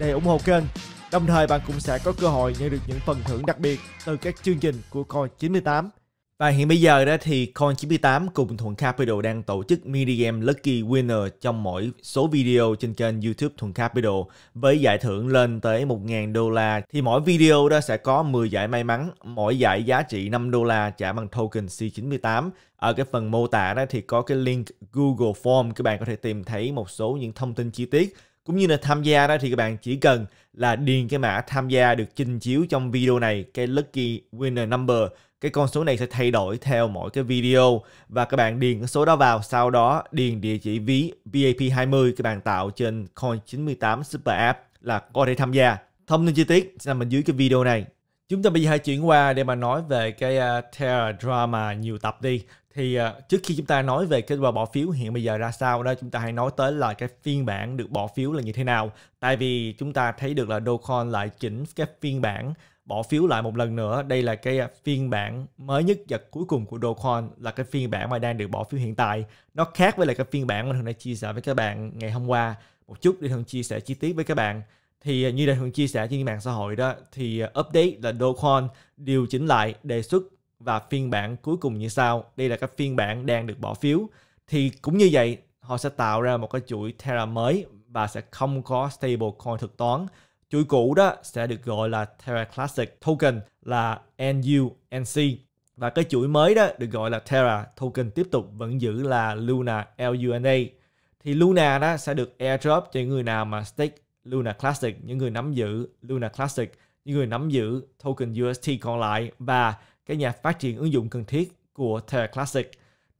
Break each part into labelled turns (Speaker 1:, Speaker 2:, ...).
Speaker 1: để ủng hộ kênh. Đồng thời bạn cũng sẽ có cơ hội nhận được những phần thưởng đặc biệt từ các chương trình của Coin 98. Và hiện bây giờ đó thì Coin98 cùng Thuận Capital đang tổ chức mini game Lucky Winner trong mỗi số video trên kênh YouTube Thuận Capital với giải thưởng lên tới 1.000 đô la. Thì mỗi video đó sẽ có 10 giải may mắn, mỗi giải giá trị 5 đô la trả bằng token C98. Ở cái phần mô tả đó thì có cái link Google Form các bạn có thể tìm thấy một số những thông tin chi tiết cũng như là tham gia đó thì các bạn chỉ cần là điền cái mã tham gia được trình chiếu trong video này, cái lucky winner number. Cái con số này sẽ thay đổi theo mỗi cái video và các bạn điền cái số đó vào, sau đó điền địa chỉ ví VIP20 các bạn tạo trên Coin98 Super App là có thể tham gia. Thông tin chi tiết sẽ nằm bên dưới cái video này. Chúng ta bây giờ hãy chuyển qua để mà nói về cái uh, Terra drama nhiều tập đi thì à, trước khi chúng ta nói về kết quả bỏ phiếu hiện bây giờ ra sao đó chúng ta hãy nói tới là cái phiên bản được bỏ phiếu là như thế nào tại vì chúng ta thấy được là Dogecoin lại chỉnh cái phiên bản bỏ phiếu lại một lần nữa đây là cái à, phiên bản mới nhất và cuối cùng của Dogecoin là cái phiên bản mà đang được bỏ phiếu hiện tại nó khác với lại cái phiên bản mà thường đã chia sẻ với các bạn ngày hôm qua một chút để thường chia sẻ chi tiết với các bạn thì à, như đã thường chia sẻ trên mạng xã hội đó thì update là Dogecoin điều chỉnh lại đề xuất và phiên bản cuối cùng như sau. Đây là các phiên bản đang được bỏ phiếu. Thì cũng như vậy, họ sẽ tạo ra một cái chuỗi Terra mới và sẽ không có stablecoin thực toán. Chuỗi cũ đó sẽ được gọi là Terra Classic Token là NUNC và cái chuỗi mới đó được gọi là Terra token tiếp tục vẫn giữ là Luna LUNA thì Luna đó sẽ được airdrop cho những người nào mà stake Luna Classic những người nắm giữ Luna Classic những người nắm giữ token UST còn lại và cái nhà phát triển ứng dụng cần thiết của Terra Classic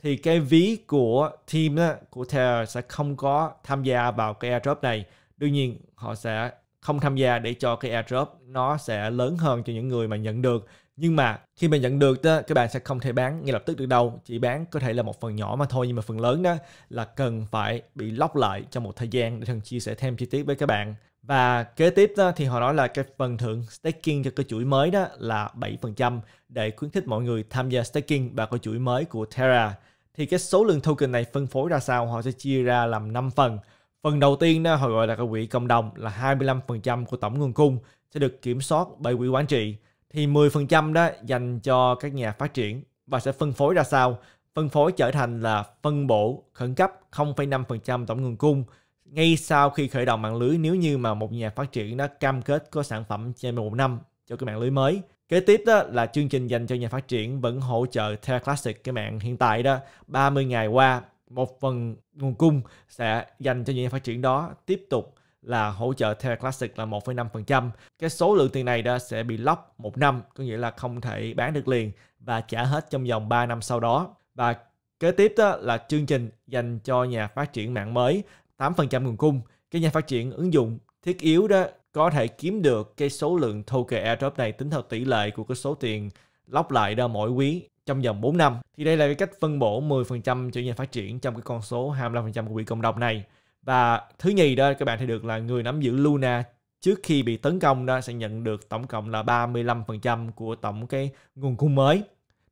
Speaker 1: thì cái ví của team đó, của Terra sẽ không có tham gia vào cái airdrop này. Đương nhiên họ sẽ không tham gia để cho cái airdrop nó sẽ lớn hơn cho những người mà nhận được. Nhưng mà khi mà nhận được đó, các bạn sẽ không thể bán ngay lập tức được đâu. Chỉ bán có thể là một phần nhỏ mà thôi. Nhưng mà phần lớn đó là cần phải bị lóc lại trong một thời gian để thằng chia sẻ thêm chi tiết với các bạn. Và kế tiếp đó, thì họ nói là cái phần thưởng staking cho cái chuỗi mới đó là 7% để khuyến khích mọi người tham gia staking vào cái chuỗi mới của Terra. Thì cái số lượng token này phân phối ra sao họ sẽ chia ra làm 5 phần. Phần đầu tiên đó họ gọi là cái quỹ cộng đồng là 25% của tổng nguồn cung sẽ được kiểm soát bởi quỹ quản trị. Thì 10% đó dành cho các nhà phát triển và sẽ phân phối ra sao? Phân phối trở thành là phân bổ khẩn cấp 0,5% tổng nguồn cung ngay sau khi khởi động mạng lưới nếu như mà một nhà phát triển đã cam kết có sản phẩm trên một năm cho cái mạng lưới mới. Kế tiếp đó là chương trình dành cho nhà phát triển vẫn hỗ trợ Terra Classic cái mạng hiện tại đó 30 ngày qua một phần nguồn cung sẽ dành cho những nhà phát triển đó tiếp tục là hỗ trợ Terra Classic là 1,5%. Cái số lượng tiền này đã sẽ bị lock một năm, có nghĩa là không thể bán được liền và trả hết trong vòng 3 năm sau đó. Và kế tiếp đó là chương trình dành cho nhà phát triển mạng mới 8% nguồn cung, các nhà phát triển ứng dụng thiết yếu đó có thể kiếm được cái số lượng token airdrop này tính theo tỷ lệ của cái số tiền lóc lại ra mỗi quý trong vòng 4 năm. Thì đây là cái cách phân bổ 10% cho nhà phát triển trong cái con số 25% của quỹ cộng đồng này. Và thứ nhì đó các bạn thấy được là người nắm giữ Luna trước khi bị tấn công đó sẽ nhận được tổng cộng là 35% của tổng cái nguồn cung mới.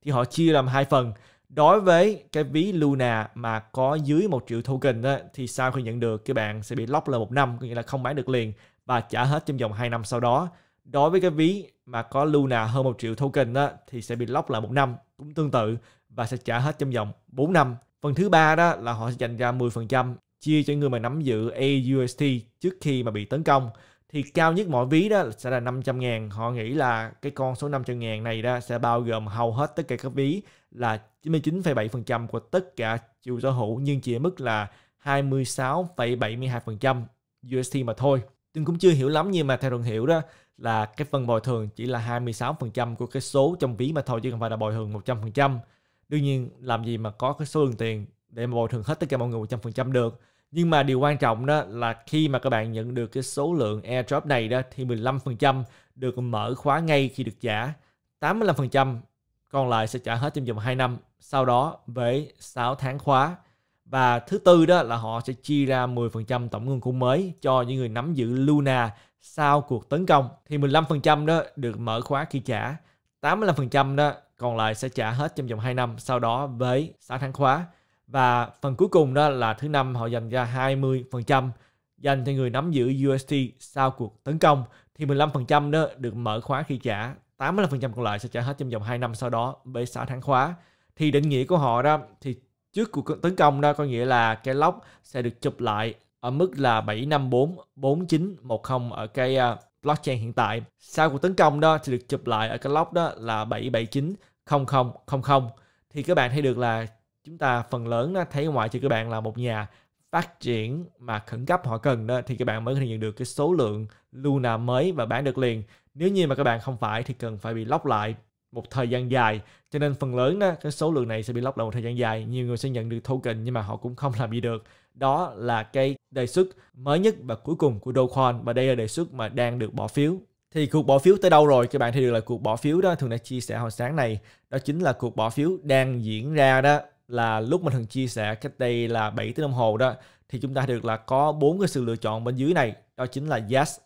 Speaker 1: Thì họ chia làm hai phần đối với cái ví Luna mà có dưới một triệu token đó, thì sau khi nhận được các bạn sẽ bị lock là một năm có nghĩa là không bán được liền và trả hết trong vòng 2 năm sau đó đối với cái ví mà có Luna hơn một triệu token đó, thì sẽ bị lock lại một năm cũng tương tự và sẽ trả hết trong vòng 4 năm phần thứ ba đó là họ sẽ dành ra 10% chia cho người mà nắm giữ AUST trước khi mà bị tấn công thì cao nhất mỗi ví đó sẽ là 500 ngàn họ nghĩ là cái con số 500 ngàn này đó sẽ bao gồm hầu hết tất cả các ví là 99,7% của tất cả chủ sở hữu nhưng chỉ ở mức là 26,72% UST mà thôi Tôi cũng chưa hiểu lắm nhưng mà theo Thuận hiểu đó là cái phần bồi thường chỉ là 26% của cái số trong ví mà thôi chứ không phải là bồi thường 100%. Đương nhiên làm gì mà có cái số lượng tiền để mà bồi thường hết tất cả mọi người 100% được nhưng mà điều quan trọng đó là khi mà các bạn nhận được cái số lượng airdrop này đó thì 15% được mở khóa ngay khi được trả, 85% còn lại sẽ trả hết trong vòng 2 năm, sau đó với 6 tháng khóa. Và thứ tư đó là họ sẽ chia ra 10% tổng nguồn cung mới cho những người nắm giữ Luna sau cuộc tấn công. Thì 15% đó được mở khóa khi trả, 85% đó còn lại sẽ trả hết trong vòng 2 năm, sau đó với 6 tháng khóa. Và phần cuối cùng đó là thứ năm họ dành ra 20% dành cho người nắm giữ UST sau cuộc tấn công thì 15% đó được mở khóa khi trả 85% còn lại sẽ trả hết trong vòng 2 năm sau đó với 6 tháng khóa thì định nghĩa của họ đó thì trước cuộc tấn công đó có nghĩa là cái lock sẽ được chụp lại ở mức là 754 4910 ở cái à, blockchain hiện tại sau cuộc tấn công đó thì được chụp lại ở cái lock đó là 779 0000 thì các bạn thấy được là chúng ta phần lớn á, thấy ngoài trừ các bạn là một nhà phát triển mà khẩn cấp họ cần đó thì các bạn mới có thể nhận được cái số lượng Luna mới và bán được liền. Nếu như mà các bạn không phải thì cần phải bị lóc lại một thời gian dài cho nên phần lớn đó cái số lượng này sẽ bị lóc lại một thời gian dài nhiều người sẽ nhận được token nhưng mà họ cũng không làm gì được đó là cái đề xuất mới nhất và cuối cùng của Dogecoin và đây là đề xuất mà đang được bỏ phiếu thì cuộc bỏ phiếu tới đâu rồi các bạn thấy được là cuộc bỏ phiếu đó thường đã chia sẻ hồi sáng này đó chính là cuộc bỏ phiếu đang diễn ra đó là lúc mình thường chia sẻ cách đây là 7 tiếng đồng hồ đó thì chúng ta được là có bốn cái sự lựa chọn bên dưới này đó chính là yes,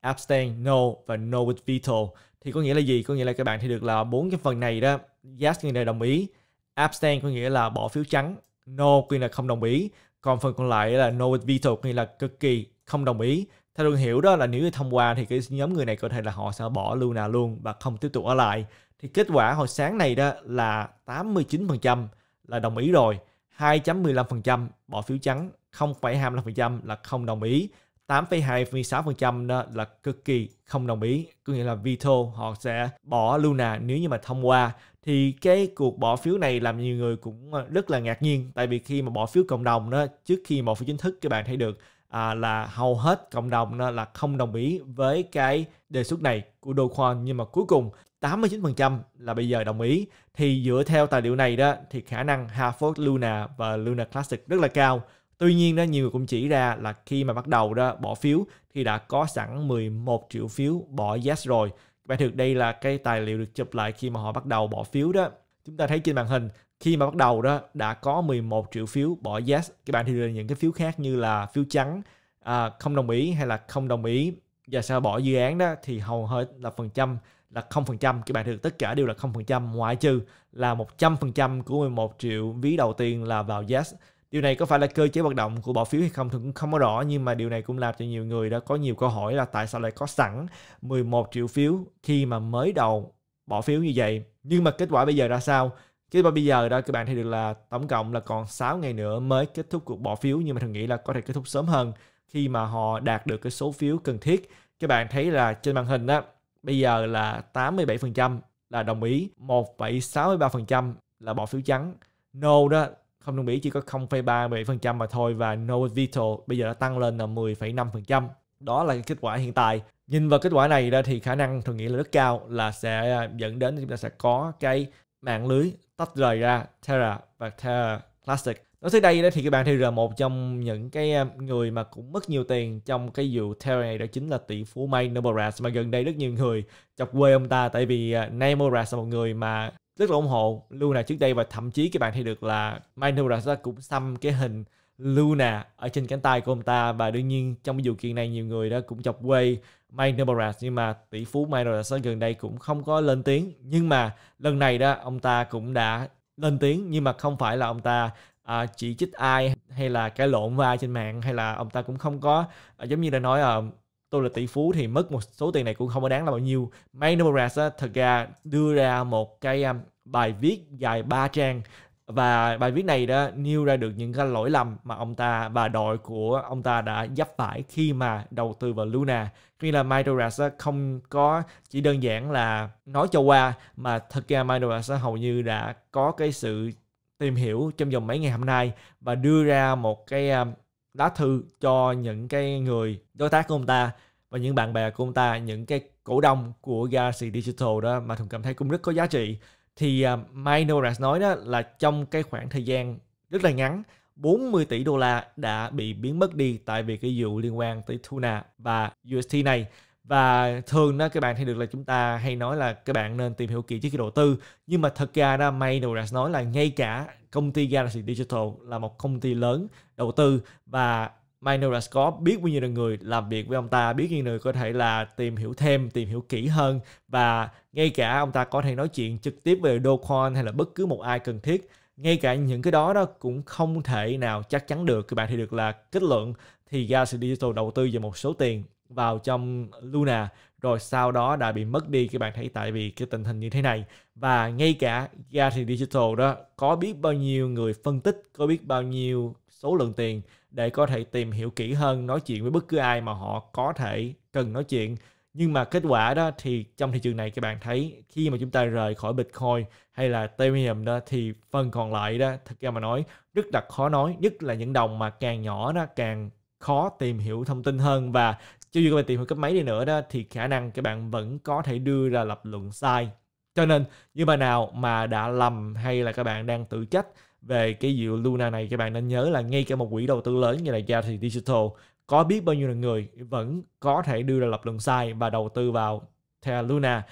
Speaker 1: abstain, no và no with veto. Thì có nghĩa là gì? Có nghĩa là các bạn thì được là bốn cái phần này đó. Yes có nghĩa là đồng ý, abstain có nghĩa là bỏ phiếu trắng, no có nghĩa là không đồng ý, còn phần còn lại là no with veto có nghĩa là cực kỳ không đồng ý. Theo tôi hiểu đó là nếu như thông qua thì cái nhóm người này có thể là họ sẽ bỏ Luna luôn và không tiếp tục ở lại. Thì kết quả hồi sáng này đó là 89% là đồng ý rồi, 2.15% bỏ phiếu trắng, 0,25% là không đồng ý, 8,26% là cực kỳ không đồng ý, có nghĩa là veto họ sẽ bỏ Luna nếu như mà thông qua. Thì cái cuộc bỏ phiếu này làm nhiều người cũng ờ, rất là ngạc nhiên, tại vì khi mà bỏ phiếu cộng đồng đó, trước khi bỏ phiếu chính thức các bạn thấy được à, là hầu hết cộng đồng là không đồng ý với cái đề xuất này của Do Kwon nhưng mà cuối cùng 89% là bây giờ đồng ý thì dựa theo tài liệu này đó thì khả năng Harford Luna và Luna Classic rất là cao. Tuy nhiên đó nhiều người cũng chỉ ra là khi mà bắt đầu đó bỏ phiếu thì đã có sẵn 11 triệu phiếu bỏ yes rồi. Và thực đây là cái tài liệu được chụp lại khi mà họ bắt đầu bỏ phiếu đó. Chúng ta thấy trên màn hình khi mà bắt đầu đó đã có 11 triệu phiếu bỏ yes. Các bạn thì được những cái phiếu khác như là phiếu trắng, à, không đồng ý hay là không đồng ý và sao bỏ dự án đó thì hầu hết là phần trăm là 0%, các bạn được tất cả đều là 0% ngoại trừ là 100% của 11 triệu ví đầu tiên là vào Yes. Điều này có phải là cơ chế hoạt động của bỏ phiếu hay không thì cũng không có rõ nhưng mà điều này cũng làm cho nhiều người đã có nhiều câu hỏi là tại sao lại có sẵn 11 triệu phiếu khi mà mới đầu bỏ phiếu như vậy. Nhưng mà kết quả bây giờ ra sao? Kết quả bây giờ đó các bạn thấy được là tổng cộng là còn 6 ngày nữa mới kết thúc cuộc bỏ phiếu nhưng mà thường nghĩ là có thể kết thúc sớm hơn khi mà họ đạt được cái số phiếu cần thiết. Các bạn thấy là trên màn hình đó Bây giờ là 87% là đồng ý, 1,63% là bỏ phiếu trắng. No đó, không đồng ý chỉ có 0,37% mà thôi và no veto bây giờ đã tăng lên là 10,5%. Đó là kết quả hiện tại. Nhìn vào kết quả này ra thì khả năng tôi nghĩ là rất cao là sẽ à, dẫn đến chúng ta sẽ có cái mạng lưới tách rời ra Terra và Terra Classic nói tới đây đó thì các bạn thì là một trong những cái à, người mà cũng mất nhiều tiền trong cái vụ theo này đó chính là tỷ phú May Novogratz mà gần đây rất nhiều người chọc quê ông ta tại vì à, Novogratz là một người mà rất là ủng hộ Luna trước đây và thậm chí các bạn thấy được là May Novogratz cũng xăm cái hình Luna ở trên cánh tay của ông ta và đương nhiên trong cái vụ kiện này nhiều người đã cũng chọc quê May Novogratz nhưng mà tỷ phú May Novogratz gần đây cũng không có lên tiếng nhưng mà lần này đó ông ta cũng đã lên tiếng nhưng mà không phải là ông ta à, chỉ trích ai hay là cãi lộn với ai trên mạng hay là ông ta cũng không có à, giống như đã nói à, tôi là tỷ phú thì mất một số tiền này cũng không có đáng là bao nhiêu. Mike Numeras thật ra đưa ra một cái um, bài viết dài 3 trang và bài viết này đó nêu ra được những cái lỗi lầm mà ông ta và đội của ông ta đã dấp phải khi mà đầu tư vào Luna. Nghĩa là Midoras không có chỉ đơn giản là nói cho qua mà thật ra Midoras hầu như đã có cái sự tìm hiểu trong vòng mấy ngày hôm nay và đưa ra một cái à, lá thư cho những cái người đối tác của ông ta và những bạn bè của ông ta, những cái cổ đông của Galaxy Digital đó mà Thùng cảm thấy cũng rất có giá trị. Thì uh, à, Mike nói đó là trong cái khoảng thời gian rất là ngắn, 40 tỷ đô la đã bị biến mất đi tại vì cái vụ liên quan tới Tuna và UST này và thường đó các bạn thấy được là chúng ta hay nói là các bạn nên tìm hiểu kỹ trước khi đầu tư nhưng mà thật ra đó may đầu đã nói là ngay cả công ty Galaxy Digital là một công ty lớn đầu tư và Minoras có biết bao nhiêu là người làm việc với ông ta, biết bao nhiêu người có thể là tìm hiểu thêm, tìm hiểu kỹ hơn và ngay cả ông ta có thể nói chuyện trực tiếp về Dogecoin hay là bất cứ một ai cần thiết. Ngay cả những cái đó đó cũng không thể nào chắc chắn được. Các bạn thì được là kết luận thì Galaxy Digital đầu tư vào một số tiền vào trong Luna rồi sau đó đã bị mất đi các bạn thấy tại vì cái tình hình như thế này và ngay cả Gary Digital đó có biết bao nhiêu người phân tích có biết bao nhiêu số lượng tiền để có thể tìm hiểu kỹ hơn nói chuyện với bất cứ ai mà họ có thể cần nói chuyện nhưng mà kết quả đó thì trong thị trường này các bạn thấy khi mà chúng ta rời khỏi Bitcoin hay là Ethereum đó thì phần còn lại đó thực ra mà nói rất là khó nói nhất là những đồng mà càng nhỏ nó càng khó tìm hiểu thông tin hơn và cho dù các bạn tìm hiểu cấp mấy đi nữa đó thì khả năng các bạn vẫn có thể đưa ra lập luận sai cho nên như bài nào mà đã lầm hay là các bạn đang tự trách về cái dự Luna này các bạn nên nhớ là ngay cả một quỹ đầu tư lớn như là Gia thì Digital có biết bao nhiêu là người vẫn có thể đưa ra lập luận sai và đầu tư vào Terra Luna.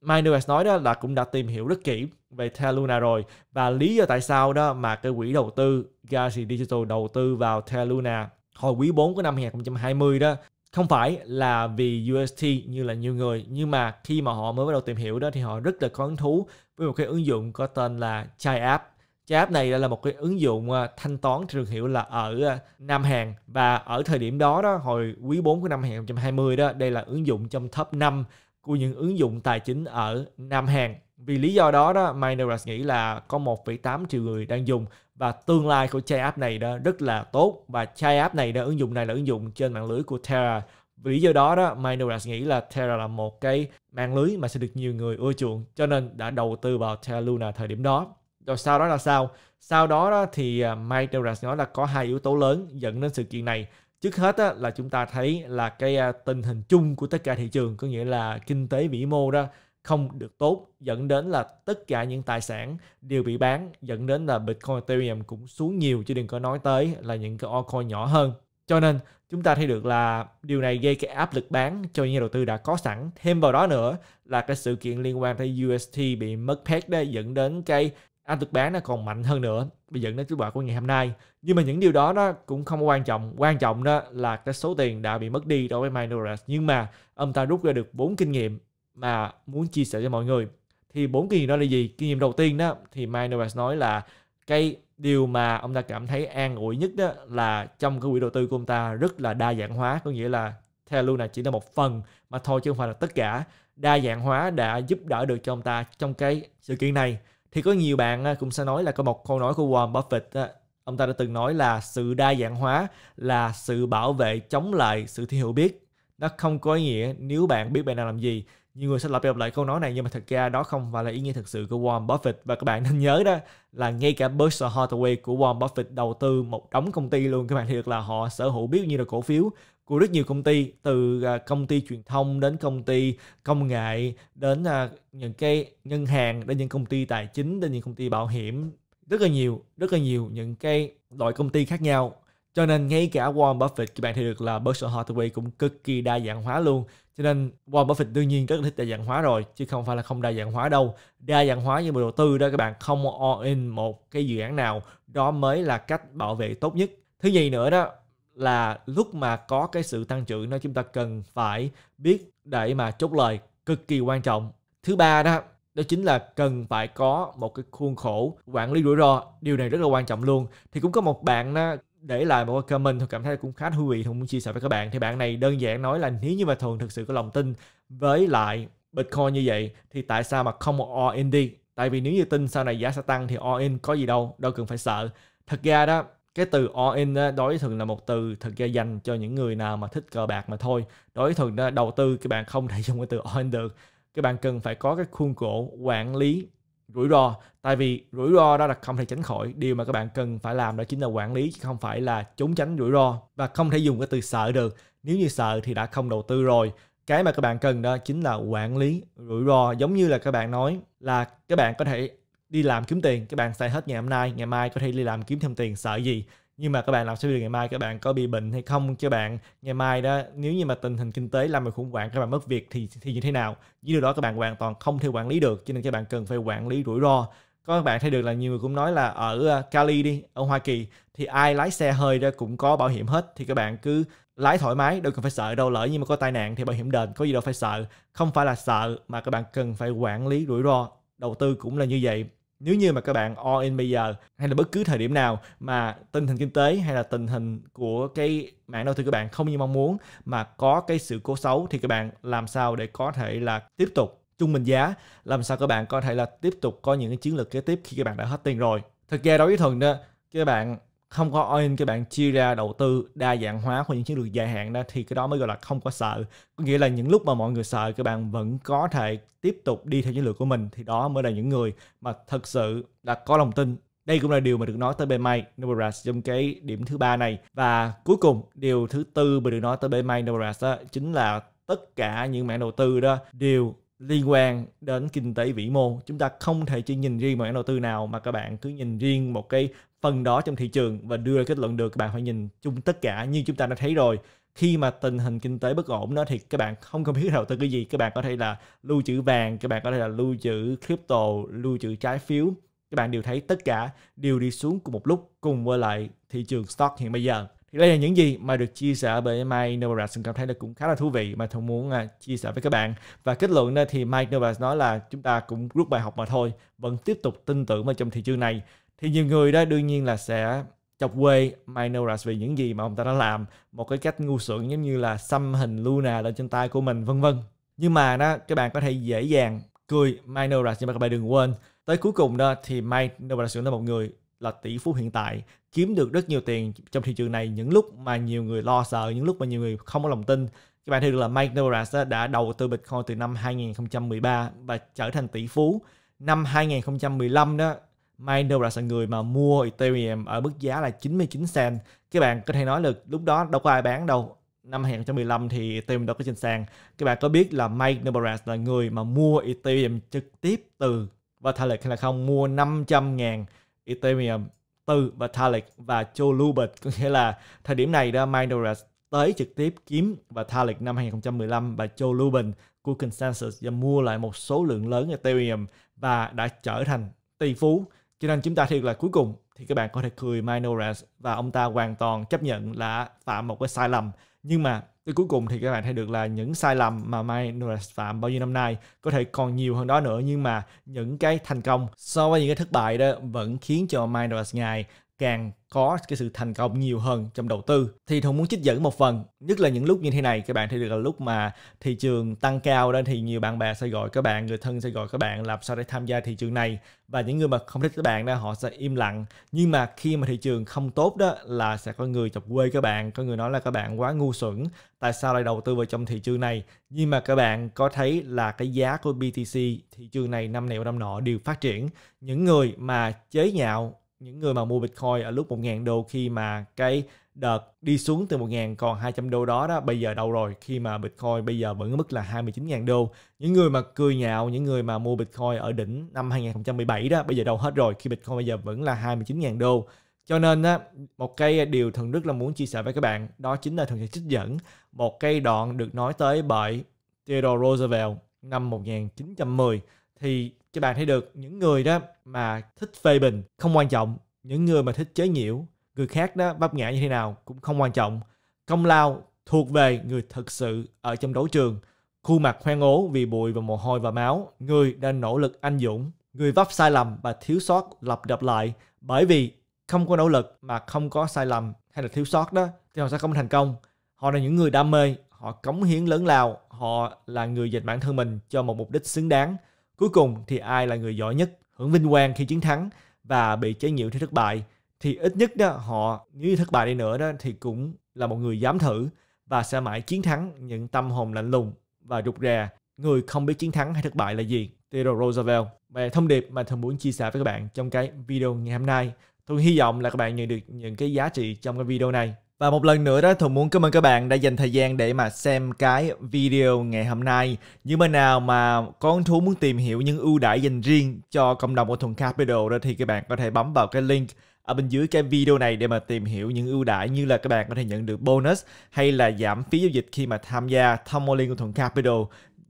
Speaker 1: MindOS nói đó là cũng đã tìm hiểu rất kỹ về Terra Luna rồi và lý do tại sao đó mà cái quỹ đầu tư Galaxy Digital đầu tư vào Terra Luna hồi quý 4 của năm 2020 đó không phải là vì UST như là nhiều người nhưng mà khi mà họ mới bắt đầu tìm hiểu đó thì họ rất là có hứng thú với một cái ứng dụng có tên là Chai App Chai App này là một cái ứng dụng à, thanh toán thương hiệu là ở à, Nam Hàn và ở thời điểm đó đó hồi quý 4 của năm 2020 đó đây là ứng dụng trong top 5 của những ứng dụng tài chính ở Nam Hàn vì lý do đó đó, Mineras nghĩ là có 1,8 triệu người đang dùng và tương lai của chai app này đó rất là tốt và chai app này đó ứng dụng này là ứng dụng trên mạng lưới của Terra. Vì lý do đó đó, Mineras nghĩ là Terra là một cái mạng lưới mà sẽ được nhiều người ưa chuộng cho nên đã đầu tư vào Terra Luna thời điểm đó. Rồi sau đó là sao? Sau đó, đó thì à, Mineras nói là có hai yếu tố lớn dẫn đến sự kiện này. Trước hết á, là chúng ta thấy là cái à, tình hình chung của tất cả thị trường, có nghĩa là kinh tế vĩ mô đó không được tốt dẫn đến là tất cả những tài sản đều bị bán dẫn đến là Bitcoin Ethereum cũng xuống nhiều chứ đừng có nói tới là những cái altcoin nhỏ hơn. Cho nên chúng ta thấy được là điều này gây cái áp lực bán cho nhà đầu tư đã có sẵn. Thêm vào đó nữa là cái sự kiện liên quan tới UST bị mất phép đấy dẫn đến cái áp lực bán nó còn mạnh hơn nữa bị dẫn đến kết quả của ngày hôm nay. Nhưng mà những điều đó nó cũng không quan trọng. Quan trọng đó là cái số tiền đã bị mất đi đối với Minorus. Nhưng mà ông ta rút ra được bốn kinh nghiệm mà muốn chia sẻ cho mọi người thì bốn kinh nghiệm đó là gì kinh nghiệm đầu tiên đó thì Mike nói là cái điều mà ông ta cảm thấy an ủi nhất đó là trong cái quỹ đầu tư của ông ta rất là đa dạng hóa có nghĩa là theo luôn Luna chỉ là một phần mà thôi chứ không phải là tất cả đa dạng hóa đã giúp đỡ được cho ông ta trong cái sự kiện này thì có nhiều bạn à, cũng sẽ nói là có một câu nói của Warren Buffett đó, ông ta đã từng nói là sự đa dạng hóa là sự bảo vệ chống lại sự thiếu hiểu biết nó không có ý nghĩa nếu bạn biết bạn đang làm gì nhiều người sẽ lặp đi lặp lại câu nói này nhưng mà thật ra đó không phải là ý nghĩa thực sự của Warren Buffett và các bạn nên nhớ đó là ngay cả Berkshire Hathaway của Warren Buffett đầu tư một đống công ty luôn các bạn thiệt là họ sở hữu biết như là cổ phiếu của rất nhiều công ty từ à, công ty truyền thông đến công ty công nghệ đến à, những cái ngân hàng đến những công ty tài chính đến những công ty bảo hiểm rất là nhiều rất là nhiều những cái loại công ty khác nhau cho nên ngay cả Warren Buffett các bạn thấy được là Berkshire Hathaway cũng cực kỳ đa dạng hóa luôn. Cho nên Warren Buffett đương nhiên rất là thích đa dạng hóa rồi chứ không phải là không đa dạng hóa đâu. Đa dạng hóa như một đầu tư đó các bạn không all in một cái dự án nào đó mới là cách bảo vệ tốt nhất. Thứ gì nữa đó là lúc mà có cái sự tăng trưởng nó chúng ta cần phải biết để mà chốt lời cực kỳ quan trọng. Thứ ba đó đó chính là cần phải có một cái khuôn khổ quản lý rủi ro điều này rất là quan trọng luôn thì cũng có một bạn đó để lại một comment tôi cảm thấy cũng khá thú vị tôi muốn chia sẻ với các bạn thì bạn này đơn giản nói là nếu như mà thường thực sự có lòng tin với lại Bitcoin như vậy thì tại sao mà không một all in đi tại vì nếu như tin sau này giá sẽ tăng thì all in có gì đâu đâu cần phải sợ thật ra đó cái từ all in đó, đối với thường là một từ thực ra dành cho những người nào mà thích cờ bạc mà thôi đối với thường đó, đầu tư các bạn không thể dùng cái từ all in được các bạn cần phải có cái khuôn khổ quản lý rủi ro tại vì rủi ro đó là không thể tránh khỏi điều mà các bạn cần phải làm đó chính là quản lý chứ không phải là trốn tránh rủi ro và không thể dùng cái từ sợ được nếu như sợ thì đã không đầu tư rồi cái mà các bạn cần đó chính là quản lý rủi ro giống như là các bạn nói là các bạn có thể đi làm kiếm tiền các bạn xài hết ngày hôm nay ngày mai có thể đi làm kiếm thêm tiền sợ gì nhưng mà các bạn làm sẽ video ngày mai các bạn có bị bệnh hay không cho bạn ngày mai đó nếu như mà tình hình kinh tế làm mình khủng hoảng các bạn mất việc thì thì như thế nào với điều đó các bạn hoàn toàn không thể quản lý được cho nên các bạn cần phải quản lý rủi ro có các bạn thấy được là nhiều người cũng nói là ở ờ, Cali đi ở Hoa Kỳ thì ai lái xe hơi ra cũng có bảo hiểm hết thì các bạn cứ lái thoải mái đâu cần phải sợ đâu lỡ nhưng mà có tai nạn thì bảo hiểm đền có gì đâu phải sợ không phải là sợ mà các bạn cần phải quản lý rủi ro đầu tư cũng là như vậy nếu như mà các bạn all in bây giờ hay là bất cứ thời điểm nào mà tình hình kinh tế hay là tình hình của cái mạng đầu tư các bạn không như mong muốn mà có cái sự cố xấu thì các bạn làm sao để có thể là tiếp tục trung bình giá làm sao các bạn có thể là tiếp tục có những cái chiến lược kế tiếp khi các bạn đã hết tiền rồi thực ra đối với thuần đó các bạn không có in các bạn chia ra đầu tư đa dạng hóa của những chiến lược dài hạn đó thì cái đó mới gọi là không có sợ có nghĩa là những lúc mà mọi người sợ các bạn vẫn có thể tiếp tục đi theo chiến lược của mình thì đó mới là những người mà thật sự là có lòng tin đây cũng là điều mà được nói tới bên May Novaras trong cái điểm thứ ba này và cuối cùng điều thứ tư mà được nói tới bên May Novaras đó chính là tất cả những mảng đầu tư đó đều liên quan đến kinh tế vĩ mô chúng ta không thể chỉ nhìn riêng một mảng đầu tư nào mà các bạn cứ nhìn riêng một cái phần đó trong thị trường và đưa kết luận được các bạn phải nhìn chung tất cả như chúng ta đã thấy rồi khi mà tình hình kinh tế bất ổn đó thì các bạn không cần biết đầu tư cái gì các bạn có thể là lưu trữ vàng các bạn có thể là lưu trữ crypto lưu trữ trái phiếu các bạn đều thấy tất cả đều đi xuống cùng một lúc cùng với lại thị trường stock hiện bây giờ thì đây là những gì mà được chia sẻ bởi Mike Novogratz cảm thấy là cũng khá là thú vị mà thông muốn à, chia sẻ với các bạn và kết luận thì Mike Novogratz nói là chúng ta cũng rút bài học mà thôi vẫn tiếp tục tin tưởng vào trong thị trường này thì nhiều người đó đương nhiên là sẽ chọc quê Minoras vì những gì mà ông ta đã làm một cái cách ngu xuẩn giống như là xăm hình Luna lên trên tay của mình vân vân nhưng mà đó các bạn có thể dễ dàng cười Minoras nhưng mà các bạn đừng quên tới cuối cùng đó thì Minoras là một người là tỷ phú hiện tại kiếm được rất nhiều tiền trong thị trường này những lúc mà nhiều người lo sợ những lúc mà nhiều người không có lòng tin các bạn thấy được là Mike đã đầu tư Bitcoin từ năm 2013 và trở thành tỷ phú năm 2015 đó Minder là người mà mua Ethereum ở mức giá là 99 cent các bạn có thể nói là lúc đó đâu có ai bán đâu năm 2015 thì Ethereum đâu có trên sàn các bạn có biết là Mike là người mà mua Ethereum trực tiếp từ Vitalik hay là không mua 500.000 Ethereum từ Vitalik và Joe Lubit có nghĩa là thời điểm này đó Mike tới trực tiếp kiếm Vitalik năm 2015 và Joe Lubin của Consensus và mua lại một số lượng lớn Ethereum và đã trở thành tỷ phú cho nên chúng ta thiệt là cuối cùng thì các bạn có thể cười Minoras và ông ta hoàn toàn chấp nhận là phạm một cái sai lầm nhưng mà tới cuối cùng thì các bạn thấy được là những sai lầm mà Minoras phạm bao nhiêu năm nay có thể còn nhiều hơn đó nữa nhưng mà những cái thành công so với những cái thất bại đó vẫn khiến cho Minoras ngài càng có cái sự thành công nhiều hơn trong đầu tư thì Thuận muốn trích dẫn một phần nhất là những lúc như thế này các bạn thấy được là lúc mà thị trường tăng cao lên thì nhiều bạn bè sẽ gọi các bạn người thân sẽ gọi các bạn làm sao để tham gia thị trường này và những người mà không thích các bạn đó họ sẽ im lặng nhưng mà khi mà thị trường không tốt đó là sẽ có người chọc quê các bạn có người nói là các bạn quá ngu xuẩn tại sao lại đầu tư vào trong thị trường này nhưng mà các bạn có thấy là cái giá của BTC thị trường này năm này qua năm nọ đều phát triển những người mà chế nhạo những người mà mua Bitcoin ở lúc 1.000 đô khi mà cái đợt đi xuống từ 1.000 còn 200 đô đó đó bây giờ đâu rồi khi mà Bitcoin bây giờ vẫn ở mức là 29.000 đô những người mà cười nhạo những người mà mua Bitcoin ở đỉnh năm 2017 đó bây giờ đâu hết rồi khi Bitcoin bây giờ vẫn là 29.000 đô cho nên á một cái điều thần rất là muốn chia sẻ với các bạn đó chính là thần sẽ trích dẫn một cái đoạn được nói tới bởi Theodore Roosevelt năm 1910 thì các bạn thấy được những người đó mà thích phê bình không quan trọng những người mà thích chế nhiễu người khác đó vấp ngã như thế nào cũng không quan trọng công lao thuộc về người thực sự ở trong đấu trường khuôn mặt hoang ố vì bụi và mồ hôi và máu người đã nỗ lực anh dũng người vấp sai lầm và thiếu sót lặp đập lại bởi vì không có nỗ lực mà không có sai lầm hay là thiếu sót đó thì họ sẽ không thành công họ là những người đam mê họ cống hiến lớn lao họ là người dành bản thân mình cho một mục đích xứng đáng Cuối cùng thì ai là người giỏi nhất, hưởng vinh quang khi chiến thắng và bị chế nhiễu khi thất bại thì ít nhất đó họ nếu như thất bại đi nữa đó thì cũng là một người dám thử và sẽ mãi chiến thắng những tâm hồn lạnh lùng và rụt rè người không biết chiến thắng hay thất bại là gì Theodore Roosevelt về thông điệp mà tôi muốn chia sẻ với các bạn trong cái video ngày hôm nay tôi hy vọng là các bạn nhận được những cái giá trị trong cái video này và một lần nữa đó Thuận muốn cảm ơn các bạn đã dành thời gian để mà xem cái video ngày hôm nay. nhưng mà nào mà con thú muốn tìm hiểu những ưu đãi dành riêng cho cộng đồng của Thuận Capital đó thì các bạn có thể bấm vào cái link ở bên dưới cái video này để mà tìm hiểu những ưu đãi như là các bạn có thể nhận được bonus hay là giảm phí giao dịch khi mà tham gia thông liên của Thuận Capital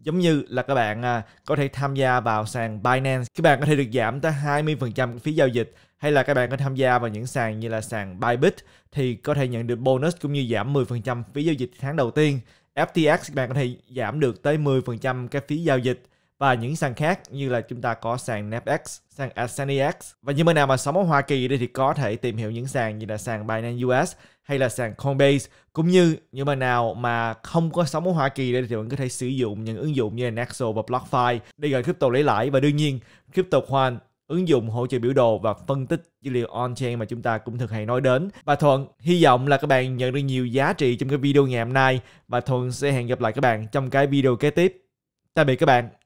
Speaker 1: giống như là các bạn à, có thể tham gia vào sàn Binance các bạn có thể được giảm tới 20% phí giao dịch hay là các bạn có tham gia vào những sàn như là sàn Bybit thì có thể nhận được bonus cũng như giảm 10% phí giao dịch tháng đầu tiên. FTX các bạn có thể giảm được tới 10% cái phí giao dịch và những sàn khác như là chúng ta có sàn NAPX, e sàn AsaniX e và những bên nào mà sống ở Hoa Kỳ đây thì có thể tìm hiểu những sàn như là sàn Binance US hay là sàn Coinbase cũng như những bạn nào mà không có sống ở Hoa Kỳ đây thì bạn có thể sử dụng những ứng dụng như là Nexo và BlockFi để gửi crypto lấy lãi và đương nhiên crypto CryptoQuant ứng dụng hỗ trợ biểu đồ và phân tích dữ liệu on-chain mà chúng ta cũng thường hay nói đến. Và Thuận hy vọng là các bạn nhận được nhiều giá trị trong cái video ngày hôm nay và Thuận sẽ hẹn gặp lại các bạn trong cái video kế tiếp. Tạm biệt các bạn.